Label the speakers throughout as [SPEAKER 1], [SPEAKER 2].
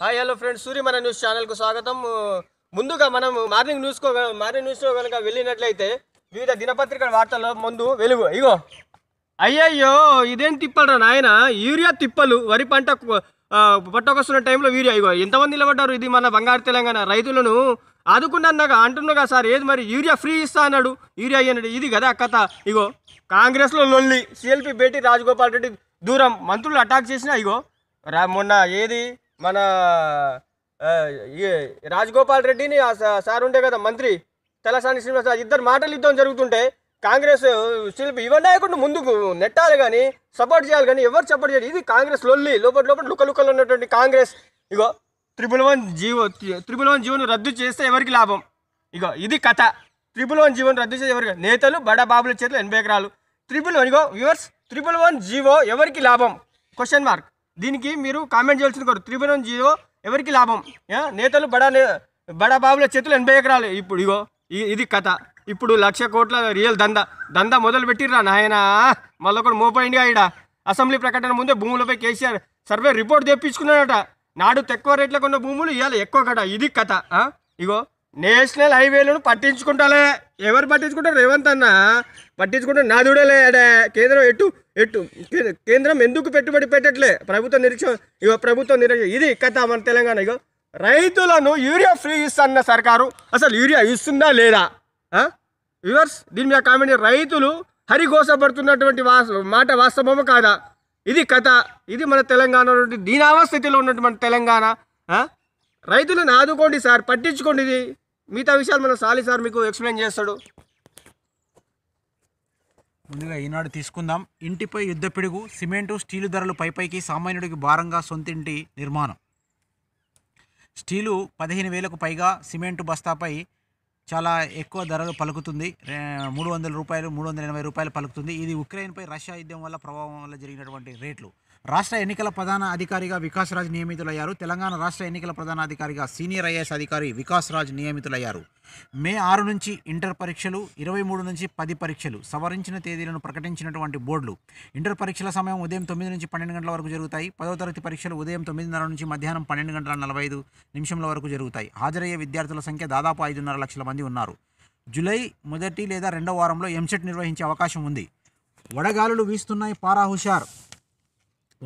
[SPEAKER 1] hi hello friends సూర్యమన మన news ఛానల్కు స్వాగతం ముందుగా మనం మార్నింగ్ న్యూస్కో మార్నింగ్ న్యూస్లో కనుక వెళ్ళినట్లయితే వివిధ దినపత్రికల వార్తల్లో ముందు వెలుగు ఇగో అయ్యయ్యో ఇదేం తిప్పలరా నాయన యూరియా తిప్పలు వరి పంట పట్టకొస్తున్న టైంలో వీరియా ఇగో ఎంతమంది నిలబడ్డారు ఇది మన బంగారు తెలంగాణ రైతులను ఆదుకున్నాక అంటున్నాగా సార్ ఏది మరి యూరియా ఫ్రీ ఇస్తా అన్నాడు యూరియా అన్నాడు ఇది కదా కథ ఇగో కాంగ్రెస్లో లొల్లి సిఎల్పి భేటీ రాజగోపాల్ రెడ్డి దూరం మంత్రులు అటాక్ చేసినా ఇగో రా మొన్న ఏది మన రాజగోపాల్ రెడ్డిని సార్ ఉండే కదా మంత్రి తెలసాని శ్రీనివాసరాజు ఇద్దరు మాటలు యుద్ధం జరుగుతుంటే కాంగ్రెస్ శిల్పి యువ నాయకుడు ముందుకు నెట్టాలి కానీ సపోర్ట్ చేయాలి కానీ ఎవరు సపోర్ట్ చేయాలి ఇది కాంగ్రెస్ లొల్లి లోపల లోపల లుకలుకలు ఉన్నటువంటి కాంగ్రెస్ ఇగో triple one GO triple one జీవోను రద్దు చేస్తే ఎవరికి లాభం ఇగో ఇది కథ త్రిపుల్ వన్ జీవోను రద్దు చేస్తే ఎవరికి నేతలు బడబాబుల చేతులు ఎనభై ఎకరాలు త్రిపుల్ వన్ ఇగో వ్యూవర్స్ త్రిపుల్ వన్ జీవో ఎవరికి లాభం క్వశ్చన్ మార్క్ దీనికి మీరు కామెంట్ చేయాల్సిన కోరు త్రిభువనం జీరో ఎవరికి లాభం నేతలు బడా బడా బాబుల చేతులు ఎనభై ఎకరాలు ఇప్పుడు ఇగో ఇది కథ ఇప్పుడు లక్ష కోట్ల రియల్ దంద దందా మొదలు పెట్టిర్రా నాయన మళ్ళొకడు మోపోయింది ఆయన అసెంబ్లీ ప్రకటన ముందే భూములపై కేసీఆర్ సర్వే రిపోర్ట్ తెప్పించుకున్నాడట నాడు తక్కువ రేట్లకు ఉన్న భూములు ఇవాళ ఎక్కువ కట ఇది కథ ఇగో నేషనల్ హైవేలను పట్టించుకుంటాలే ఎవరు పట్టించుకుంటారు రేవంత్ అన్న పట్టించుకుంటే నాదుడలే అడే కేంద్రం ఎటు ఎటు కేంద్రం ఎందుకు పెట్టుబడి పెట్టట్లే ప్రభుత్వ నిరీక్ష ఇక ప్రభుత్వ నిరీక్ష ఇది కథ మన తెలంగాణ ఇక రైతులను యూరియా ఫ్రీ ఇస్తున్న సర్కారు అసలు యూరియా ఇస్తుందా లేదా వ్యూవర్స్ దీని మీద కామెంట్ రైతులు హరిఘోషపడుతున్నటువంటి మాట వాస్తవము కాదా ఇది కథ ఇది మన తెలంగాణ నుండి దీనావస్థితిలో ఉన్నటువంటి తెలంగాణ రైతులను ఆదుకోండి సార్ పట్టించుకోండి ఇది మిగతా విషయాలు మన సాలి సార్ మీకు ఎక్స్ప్లెయిన్ చేస్తాడు
[SPEAKER 2] ముందుగా ఈనాడు తీసుకుందాం ఇంటిపై యుద్ధ పిడుగు సిమెంటు స్టీలు ధరలు పైపైకి సామాన్యుడికి భారంగా సొంతింటి నిర్మాణం స్టీలు పదిహేను వేలకు పైగా సిమెంటు బస్తాపై చాలా ఎక్కువ ధరలు పలుకుతుంది మూడు వందల రూపాయలు మూడు వందల ఎనభై రూపాయలు పలుకుతుంది ఇది ఉక్రెయిన్పై రష్యా యుద్ధం వల్ల ప్రభావం వల్ల జరిగినటువంటి రేట్లు రాష్ట్ర ఎన్నికల ప్రధాన అధికారిగా వికాస్ రాజ్ నియమితులయ్యారు తెలంగాణ రాష్ట్ర ఎన్నికల ప్రధాన అధికారిగా సీనియర్ ఐఏఎస్ అధికారి వికాస్ రాజ్ నియమితులయ్యారు మే ఆరు నుంచి ఇంటర్ పరీక్షలు ఇరవై మూడు నుంచి పది పరీక్షలు సవరించిన తేదీలను ప్రకటించినటువంటి బోర్డులు ఇంటర్ పరీక్షల సమయం ఉదయం తొమ్మిది నుంచి పన్నెండు గంటల వరకు జరుగుతాయి పదో తరగతి పరీక్షలు ఉదయం తొమ్మిదిన్నర నుంచి మధ్యాహ్నం పన్నెండు గంటల నలభై ఐదు నిమిషంల వరకు జరుగుతాయి హాజరయ్యే విద్యార్థుల సంఖ్య దాదాపు ఐదున్నర లక్షల మంది ఉన్నారు జులై మొదటి లేదా రెండవ వారంలో ఎంసెట్ నిర్వహించే అవకాశం ఉంది వడగాలులు వీస్తున్నాయి పారా హుషార్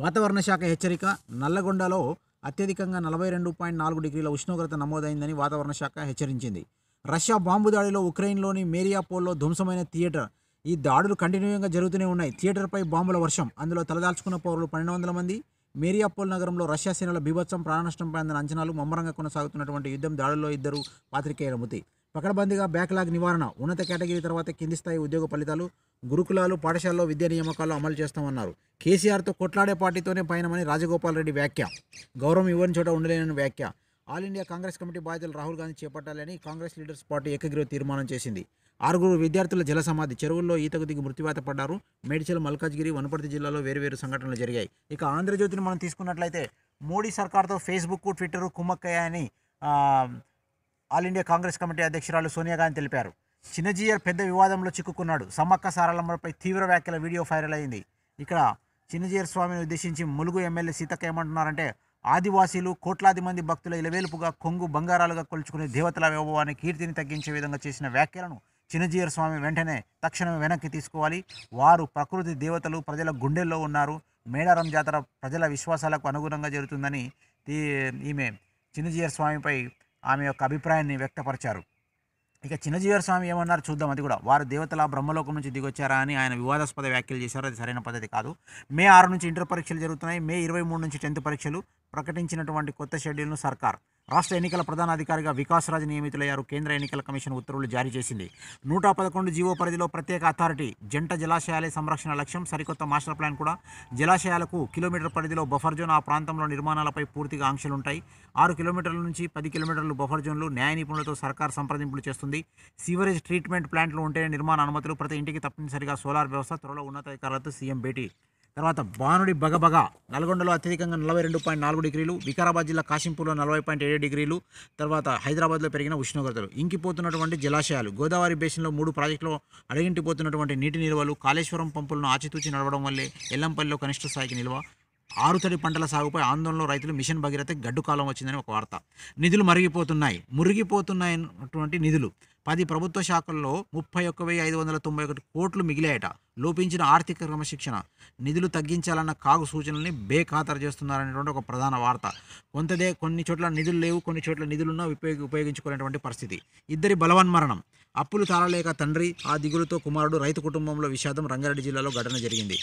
[SPEAKER 2] వాతావరణ శాఖ హెచ్చరిక నల్లగొండలో అత్యధికంగా నలభై రెండు పాయింట్ నాలుగు డిగ్రీల ఉష్ణోగ్రత నమోదైందని వాతావరణ శాఖ హెచ్చరించింది రష్యా బాంబు దాడిలో ఉక్రెయిన్లోని మేరియాపోల్లో ధ్వంసమైన థియేటర్ ఈ దాడులు కంటిన్యూగా జరుగుతూనే ఉన్నాయి థియేటర్పై బాంబుల వర్షం అందులో తలదాల్చుకున్న పౌరులు పన్నెండు వందల మంది మేరియాపోల్ నగరంలో రష్యా సేనల బీభత్సం ప్రాణనష్టం పొందిన అంచనాలు ముమ్మరంగా కొనసాగుతున్నటువంటి యుద్ధం దాడుల్లో ఇద్దరు పాత్రికేయుల మృతి పకడ్బందీగా బ్యాక్లాగ్ నివారణ ఉన్నత కేటగిరీ తర్వాత కింది స్థాయి ఉద్యోగ ఫలితాలు గురుకులాలు పాఠశాలలో విద్యా నియామకాలు అమలు చేస్తామన్నారు కేసీఆర్తో కొట్లాడే పార్టీతోనే పైనమని రాజగోపాల్ రెడ్డి వ్యాఖ్య గౌరవం ఇవ్వని చోట ఉండలేనని వ్యాఖ్య ఆల్ ఇండియా కాంగ్రెస్ కమిటీ బాధ్యతలు రాహుల్ గాంధీ చేపట్టాలని కాంగ్రెస్ లీడర్స్ పార్టీ ఏకగ్రీవ తీర్మానం చేసింది ఆరుగురు విద్యార్థుల జలసమాధి చెరువుల్లో ఈతకు దిగి మృతివాత పడ్డారు మేడ్చల్ మల్కాజ్గిరి వనపర్తి జిల్లాలో వేరువేరు సంఘటనలు జరిగాయి ఇక ఆంధ్రజ్యోతిని మనం తీసుకున్నట్లయితే మోడీ సర్కార్తో ఫేస్బుక్ ట్విట్టర్ కుమ్మక్కయ్య అని ఆల్ ఇండియా కాంగ్రెస్ కమిటీ అధ్యక్షురాలు సోనియా గాంధీ తెలిపారు చిన్నజీయర్ పెద్ద వివాదంలో చిక్కుకున్నాడు సమ్మక్క సారలమ్మపై తీవ్ర వ్యాఖ్యల వీడియో ఫైరల్ అయింది ఇక్కడ చిన్నజీయర్ స్వామిని ఉద్దేశించి ములుగు ఎమ్మెల్యే సీతక్క ఏమంటున్నారంటే ఆదివాసీలు కోట్లాది మంది భక్తుల ఇలవేలుపుగా కొంగు బంగారాలుగా కొలుచుకునే దేవతల వైభవాన్ని కీర్తిని తగ్గించే విధంగా చేసిన వ్యాఖ్యలను చిన్నజీయర్ స్వామి వెంటనే తక్షణమే వెనక్కి తీసుకోవాలి వారు ప్రకృతి దేవతలు ప్రజల గుండెల్లో ఉన్నారు మేడారం జాతర ప్రజల విశ్వాసాలకు అనుగుణంగా జరుగుతుందని ఈమె చిన్నజీయర్ స్వామిపై ఆమె యొక్క అభిప్రాయాన్ని వ్యక్తపరిచారు ఇక చిన్నజీవర స్వామి ఏమన్నారు చూద్దాం అది కూడా వారు దేవతల బ్రహ్మలోకం నుంచి దిగొచ్చారా అని ఆయన వివాదాస్పద వ్యాఖ్యలు చేశారు అది సరైన పద్ధతి కాదు మే ఆరు నుంచి ఇంటర్ పరీక్షలు జరుగుతున్నాయి మే ఇరవై మూడు నుంచి టెన్త్ పరీక్షలు ప్రకటించినటువంటి కొత్త షెడ్యూల్ను సర్కార్ రాష్ట్ర ఎన్నికల ప్రధానాధికారిగా వికాస్ రాజు నియమితులయ్యారు కేంద్ర ఎన్నికల కమిషన్ ఉత్తర్వులు జారీ చేసింది నూట పదకొండు జీవో పరిధిలో ప్రత్యేక అథారిటీ జంట జలాశయాలే సంరక్షణ లక్ష్యం సరికొత్త మాస్టర్ ప్లాన్ కూడా జలాశయాలకు కిలోమీటర్ పరిధిలో బఫర్ జోన్ ఆ ప్రాంతంలో నిర్మాణాలపై పూర్తిగా ఆంక్షలుంటాయి ఆరు కిలోమీటర్ల నుంచి పది కిలోమీటర్లు బఫర్ జోన్లు న్యాయ నిపుణులతో సర్కార్ సంప్రదింపులు చేస్తుంది సీవరేజ్ ట్రీట్మెంట్ ప్లాంట్లు ఉంటేనే నిర్మాణ అనుమతులు ప్రతి ఇంటికి తప్పనిసరిగా సోలార్ వ్యవస్థ త్వరలో ఉన్నతాధికారులతో సీఎం భేటీ తర్వాత బానుడి బగబగ నల్గొండలో అత్యధికంగా నలభై రెండు పాయింట్ నాలుగు డిగ్రీలు వికారాబాద్ జిల్లా కాశీంపూర్లో నలభై పాయింట్ ఏడు డిగ్రీలు తర్వాత హైదరాబాద్లో పెరిగిన ఉష్ణోగ్రతలు ఇంకిపోతున్నటువంటి జలాశయాలు గోదావరి బేసిన్లో మూడు ప్రాజెక్టులో అడగింటిపోతున్నటువంటి నీటి నిల్వలు కాళేశ్వరం పంపులను ఆచితూచి నడవడం వల్లే ఎల్లంపల్లిలో కనిష్ట స్థాయికి నిల్వ ఆరుతడి పంటల సాగుపై ఆందోళనలో రైతులు మిషన్ భగీరథ గడ్డు కాలం వచ్చిందని ఒక వార్త నిధులు మరిగిపోతున్నాయి మురిగిపోతున్నాయి నిధులు పది ప్రభుత్వ శాఖల్లో ముప్పై ఒక్క వెయ్యి ఐదు వందల తొంభై ఒకటి కోట్లు మిగిలాయట లోపించిన ఆర్థిక క్రమశిక్షణ నిధులు తగ్గించాలన్న కాగు సూచనల్ని బేఖాతరు చేస్తున్నారనేటువంటి ఒక ప్రధాన వార్త కొంతదే కొన్ని చోట్ల నిధులు లేవు కొన్ని చోట్ల నిధులున్నా ఉపయోగి ఉపయోగించుకునేటువంటి పరిస్థితి ఇద్దరి బలవన్మరణం అప్పులు తాళలేక తండ్రి ఆ దిగులుతో కుమారుడు రైతు కుటుంబంలో విషాదం రంగారెడ్డి జిల్లాలో ఘటన జరిగింది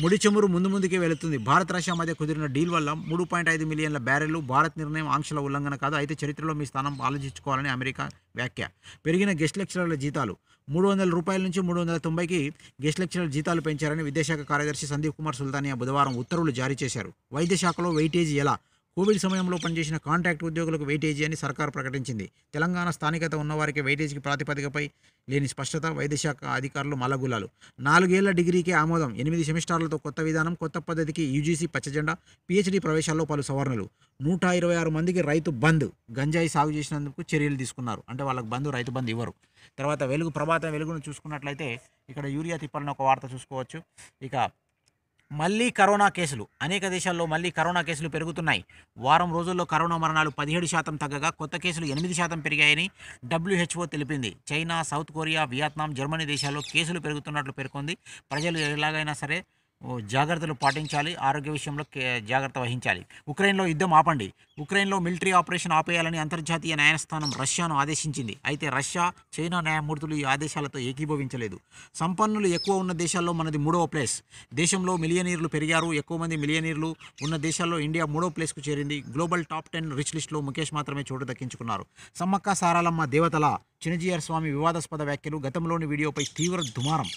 [SPEAKER 2] ముడి చమురు ముందు ముందుకే వెళుతుంది భారత్ రష్యా మధ్య కుదిరిన డీల్ వల్ల మూడు పాయింట్ ఐదు మిలియన్ల బ్యారెల్లు భారత్ నిర్ణయం ఆంక్షల ఉల్లంఘన కాదు అయితే చరిత్రలో మీ స్థానం ఆలోచించుకోవాలని అమెరికా వ్యాఖ్య పెరిగిన గెస్ట్ లెక్చరర్ల జీతాలు మూడు వందల రూపాయల నుంచి మూడు వందల తొంభైకి గెస్ట్ లెక్చరర్ జీతాలు పెంచారని విదేశాఖ కార్యదర్శి సందీప్ కుమార్ సుల్తానియా బుధవారం ఉత్తర్వులు జారీ చేశారు వైద్య శాఖలో వెయిటేజ్ ఎలా కోవిడ్ సమయంలో పనిచేసిన కాంట్రాక్ట్ ఉద్యోగులకు వెయిటేజీ అని సర్కారు ప్రకటించింది తెలంగాణ స్థానికత ఉన్నవారికి వెయిటేజీకి ప్రాతిపదికపై లేని స్పష్టత వైద్యశాఖ అధికారులు మలగులాలు నాలుగేళ్ల డిగ్రీకే ఆమోదం ఎనిమిది సెమిస్టార్లతో కొత్త విధానం కొత్త పద్ధతికి యూజీసీ పచ్చజెండా పిహెచ్డీ ప్రవేశాల్లో పలు సవరణలు నూట ఇరవై ఆరు మందికి రైతు బంద్ గంజాయి సాగు చేసినందుకు చర్యలు తీసుకున్నారు అంటే వాళ్ళకి బంధు రైతు బంద్ ఇవ్వరు తర్వాత వెలుగు ప్రభాతం వెలుగును చూసుకున్నట్లయితే ఇక్కడ యూరియా తిప్పలను ఒక వార్త చూసుకోవచ్చు ఇక మళ్ళీ కరోనా కేసులు అనేక దేశాల్లో మళ్ళీ కరోనా కేసులు పెరుగుతున్నాయి వారం రోజుల్లో కరోనా మరణాలు పదిహేడు శాతం తగ్గగా కొత్త కేసులు ఎనిమిది శాతం పెరిగాయని డబ్ల్యూహెచ్ఓ తెలిపింది China South Korea Vietnam Germany దేశాల్లో కేసులు పెరుగుతున్నట్లు పేర్కొంది ప్రజలు ఎలాగైనా సరే జాగ్రత్తలు పాటించాలి ఆరోగ్య విషయంలో జాగ్రత్త వహించాలి ఉక్రెయిన్లో యుద్ధం ఆపండి ఉక్రెయిన్లో మిలిటరీ ఆపరేషన్ ఆపేయాలని అంతర్జాతీయ న్యాయస్థానం రష్యాను ఆదేశించింది అయితే రష్యా చైనా న్యాయమూర్తులు ఈ ఆదేశాలతో ఏకీభవించలేదు సంపన్నులు ఎక్కువ ఉన్న దేశాల్లో మనది మూడవ ప్లేస్ దేశంలో మిలియనీర్లు పెరిగారు ఎక్కువ మంది మిలియనీర్లు ఉన్న దేశాల్లో ఇండియా మూడవ ప్లేస్కు చేరింది గ్లోబల్ టాప్ టెన్ రిచ్ లిస్ట్లో ముఖేష్ మాత్రమే చోటు దక్కించుకున్నారు సమ్మక్క సారాలమ్మ దేవతల చిన్నజీఆర్ స్వామి వివాదాస్పద వ్యాఖ్యలు గతంలోని వీడియోపై తీవ్ర దుమారం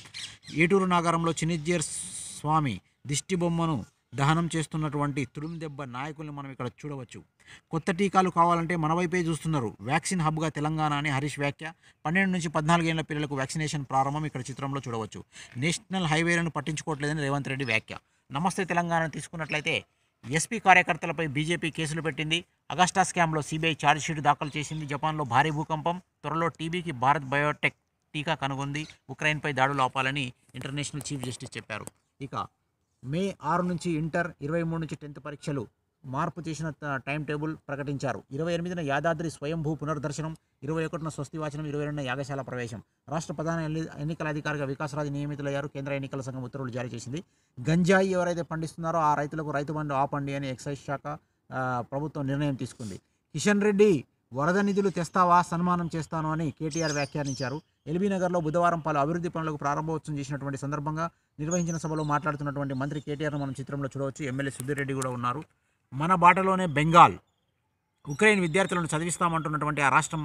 [SPEAKER 2] ఏటూరు నాగారంలో చిన్నజీఆర్ స్వామి దిష్టిబొమ్మను దహనం చేస్తున్నటువంటి దెబ్బ నాయకుల్ని మనం ఇక్కడ చూడవచ్చు కొత్త టీకాలు కావాలంటే మన వైపే చూస్తున్నారు వ్యాక్సిన్ హబ్గా తెలంగాణ అని హరీష్ వ్యాఖ్య పన్నెండు నుంచి పద్నాలుగు ఏళ్ల పిల్లలకు వ్యాక్సినేషన్ ప్రారంభం ఇక్కడ చిత్రంలో చూడవచ్చు నేషనల్ హైవేలను పట్టించుకోవట్లేదని రేవంత్ రెడ్డి వ్యాఖ్య నమస్తే తెలంగాణ తీసుకున్నట్లయితే ఎస్పీ కార్యకర్తలపై బీజేపీ కేసులు పెట్టింది అగస్టా స్కామ్లో సిబిఐ ఛార్జ్షీట్ దాఖలు చేసింది జపాన్లో భారీ భూకంపం త్వరలో టీబీకి భారత్ బయోటెక్ టీకా కనుగొంది ఉక్రెయిన్పై దాడులు ఆపాలని ఇంటర్నేషనల్ చీఫ్ జస్టిస్ చెప్పారు ఇక మే ఆరు నుంచి ఇంటర్ ఇరవై మూడు నుంచి టెన్త్ పరీక్షలు మార్పు చేసిన టైం టేబుల్ ప్రకటించారు ఇరవై ఎనిమిదిన యాదాద్రి స్వయంభూ పునర్దర్శనం ఇరవై ఒకటిన వాచనం ఇరవై రెండున యాగశాల ప్రవేశం రాష్ట్ర ప్రధాన ఎన్నికల అధికారిగా వికాసరాజు నియమితులయ్యారు కేంద్ర ఎన్నికల సంఘం ఉత్తర్వులు జారీ చేసింది గంజాయి ఎవరైతే పండిస్తున్నారో ఆ రైతులకు రైతు బంధు ఆపండి అని ఎక్సైజ్ శాఖ ప్రభుత్వం నిర్ణయం తీసుకుంది కిషన్ రెడ్డి వరద నిధులు తెస్తావా సన్మానం చేస్తాను అని కేటీఆర్ వ్యాఖ్యానించారు ఎల్బీ నగర్లో బుధవారం పలు అభివృద్ధి పనులకు ప్రారంభోత్సవం చేసినటువంటి సందర్భంగా నిర్వహించిన సభలో మాట్లాడుతున్నటువంటి మంత్రి కేటీఆర్ మనం చిత్రంలో చూడవచ్చు ఎమ్మెల్యే సుధీర్ రెడ్డి కూడా ఉన్నారు మన బాటలోనే బెంగాల్ ఉక్రెయిన్ విద్యార్థులను చదివిస్తామంటున్నటువంటి ఆ రాష్ట్రం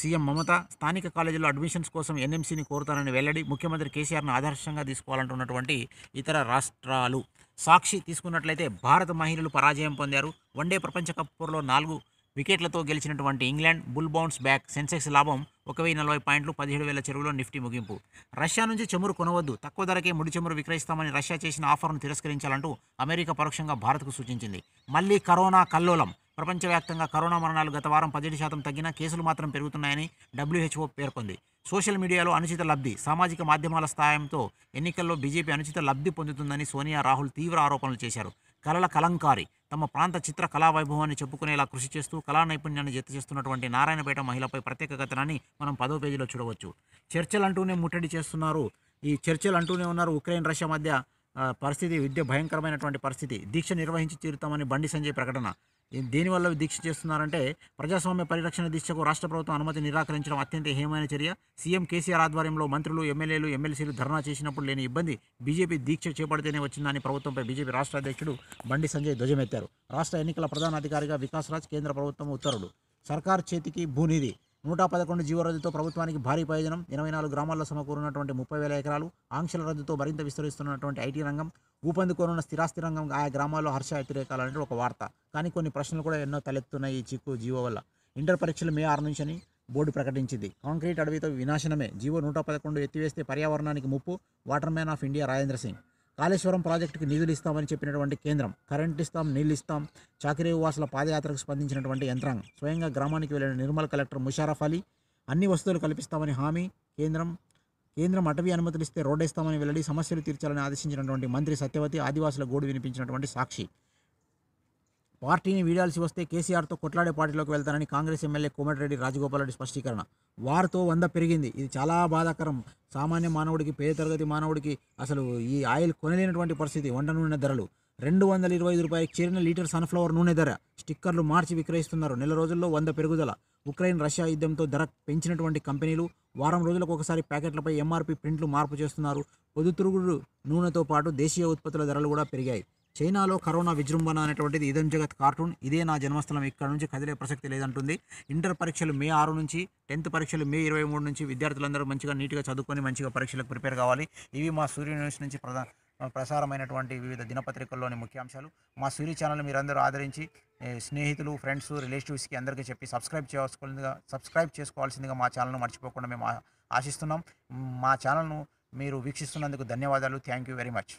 [SPEAKER 2] సీఎం మమత స్థానిక కాలేజీలో అడ్మిషన్స్ కోసం ఎన్ఎంసీని కోరుతానని వెల్లడి ముఖ్యమంత్రి కేసీఆర్ను ఆదర్శంగా తీసుకోవాలంటున్నటువంటి ఇతర రాష్ట్రాలు సాక్షి తీసుకున్నట్లయితే భారత మహిళలు పరాజయం పొందారు వన్డే ప్రపంచ కప్లో పోర్లో నాలుగు వికెట్లతో గెలిచినటువంటి England bull bounce back Sensex లాభం ఒక వెయ్యి నలభై పాయింట్లు పదిహేడు వేల చెరువులో నిఫ్టీ ముగింపు రష్యా నుంచి చమురు కొనవద్దు తక్కువ ధరకే ముడి చమురు విక్రయిస్తామని రష్యా చేసిన ఆఫర్ను తిరస్కరించాలంటూ అమెరికా పరోక్షంగా భారత్కు సూచించింది మళ్లీ కరోనా కల్లోలం ప్రపంచవ్యాప్తంగా కరోనా మరణాలు గత వారం పదిహేడు శాతం తగ్గినా కేసులు మాత్రం పెరుగుతున్నాయని డబ్ల్యూహెచ్ఓ పేర్కొంది సోషల్ మీడియాలో అనుచిత లబ్ధి సామాజిక మాధ్యమాల స్థాయితో ఎన్నికల్లో బీజేపీ అనుచిత లబ్ధి పొందుతుందని సోనియా రాహుల్ తీవ్ర ఆరోపణలు చేశారు కలల కలంకారి తమ ప్రాంత చిత్ర కళా వైభవాన్ని చెప్పుకునేలా కృషి చేస్తూ కళా నైపుణ్యాన్ని జత చేస్తున్నటువంటి నారాయణపేట మహిళపై ప్రత్యేక కథనాన్ని మనం పదో పేజీలో చూడవచ్చు చర్చలు అంటూనే ముట్టడి చేస్తున్నారు ఈ చర్చలు అంటూనే ఉన్నారు ఉక్రెయిన్ రష్యా మధ్య పరిస్థితి విద్య భయంకరమైనటువంటి పరిస్థితి దీక్ష నిర్వహించి తీరుతామని బండి సంజయ్ ప్రకటన దేనివల్ల దీక్ష చేస్తున్నారంటే ప్రజాస్వామ్య పరిరక్షణ దీక్షకు రాష్ట్ర ప్రభుత్వం అనుమతి నిరాకరించడం అత్యంత హేమైన చర్య సీఎం కేసీఆర్ ఆధ్వర్యంలో మంత్రులు ఎమ్మెల్యేలు ఎమ్మెల్సీలు ధర్నా చేసినప్పుడు లేని ఇబ్బంది బీజేపీ దీక్ష చేపడితేనే వచ్చిందని ప్రభుత్వంపై బీజేపీ రాష్ట్ర అధ్యక్షుడు బండి సంజయ్ ధ్వజమెత్తారు రాష్ట్ర ఎన్నికల ప్రధాన అధికారిగా వికాస్ రాజ్ కేంద్ర ప్రభుత్వం ఉత్తర్వులు సర్కార్ చేతికి భూనిధి నూట పదకొండు జీవో రద్దుతో ప్రభుత్వానికి భారీ ప్రయోజనం ఇరవై నాలుగు గ్రామాల్లో సమకూరున్నటువంటి ముప్పై వేల ఎకరాలు ఆంక్షల రద్దుతో మరింత విస్తరిస్తున్నటువంటి ఐటీ రంగం ఊపందుకోనున్న స్థిరాస్తి రంగం ఆయా గ్రామాల్లో హర్ష వ్యతిరేకాలు ఒక వార్త కానీ కొన్ని ప్రశ్నలు కూడా ఎన్నో తలెత్తున్నాయి ఈ చిక్కు జీవో వల్ల ఇంటర్ పరీక్షలు మే ఆరు నుంచి అని బోర్డు ప్రకటించింది కాంక్రీట్ అడవితో వినాశనమే జీవో నూట పదకొండు ఎత్తివేస్తే పర్యావరణానికి ముప్పు water man of India Rajendra Singh Kaleshwaram ప్రాజెక్టుకు నిధులు ఇస్తామని చెప్పినటువంటి కేంద్రం కరెంట్ ఇస్తాం నీళ్ళు ఇస్తాం చాకరీ వాసుల పాదయాత్రకు స్పందించినటువంటి యంత్రాంగం స్వయంగా గ్రామానికి వెళ్లిన నిర్మల్ కలెక్టర్ ముషారఫ్ అలీ అన్ని వస్తువులు కల్పిస్తామని హామీ కేంద్రం కేంద్రం అటవీ అనుమతులు ఇస్తే రోడ్డేస్తామని వెల్లడి సమస్యలు తీర్చాలని ఆదేశించినటువంటి మంత్రి సత్యవతి ఆదివాసుల గోడు వినిపించినటువంటి సాక్షి పార్టీని వీడాల్సి వస్తే కేసీఆర్తో కొట్లాడే పార్టీలోకి వెళ్తానని కాంగ్రెస్ ఎమ్మెల్యే కోమటిరెడ్డి రాజగోపాల్ రెడ్డి స్పష్టీకరణ వారితో వంద పెరిగింది ఇది చాలా బాధాకరం సామాన్య మానవుడికి పేద తరగతి మానవుడికి అసలు ఈ ఆయిల్ కొనలేనటువంటి పరిస్థితి వంట నూనె ధరలు రెండు వందల ఇరవై ఐదు రూపాయలకు చేరిన లీటర్ సన్ఫ్లవర్ నూనె ధర స్టిక్కర్లు మార్చి విక్రయిస్తున్నారు నెల రోజుల్లో వంద పెరుగుదల ఉక్రెయిన్ రష్యా యుద్ధంతో ధర పెంచినటువంటి కంపెనీలు వారం రోజులకు ఒకసారి ప్యాకెట్లపై ఎంఆర్పీ ప్రింట్లు మార్పు చేస్తున్నారు పొద్దుతురుగుడు నూనెతో పాటు దేశీయ ఉత్పత్తుల ధరలు కూడా పెరిగాయి చైనాలో కరోనా విజృంభణ అనేటువంటిది ఇదం జగత్ కార్టూన్ ఇదే నా జన్మస్థలం ఇక్కడ నుంచి కదిలే ప్రసక్తి లేదంటుంది ఇంటర్ పరీక్షలు మే ఆరు నుంచి టెన్త్ పరీక్షలు మే ఇరవై మూడు నుంచి విద్యార్థులందరూ మంచిగా నీట్గా చదువుకొని మంచిగా పరీక్షలకు ప్రిపేర్ కావాలి ఇవి మా సూర్య న్యూస్ నుంచి ప్రధాన ప్రసారమైనటువంటి వివిధ దినపత్రికల్లోని ముఖ్యాంశాలు మా సూర్య ఛానల్ మీరందరూ ఆదరించి స్నేహితులు ఫ్రెండ్స్ రిలేటివ్స్కి అందరికీ చెప్పి సబ్స్క్రైబ్ చేసుకోవాల్సిందిగా సబ్స్క్రైబ్ చేసుకోవాల్సిందిగా మా ఛానల్ను మర్చిపోకుండా మేము ఆశిస్తున్నాం మా ఛానల్ను మీరు వీక్షిస్తున్నందుకు ధన్యవాదాలు థ్యాంక్ యూ వెరీ మచ్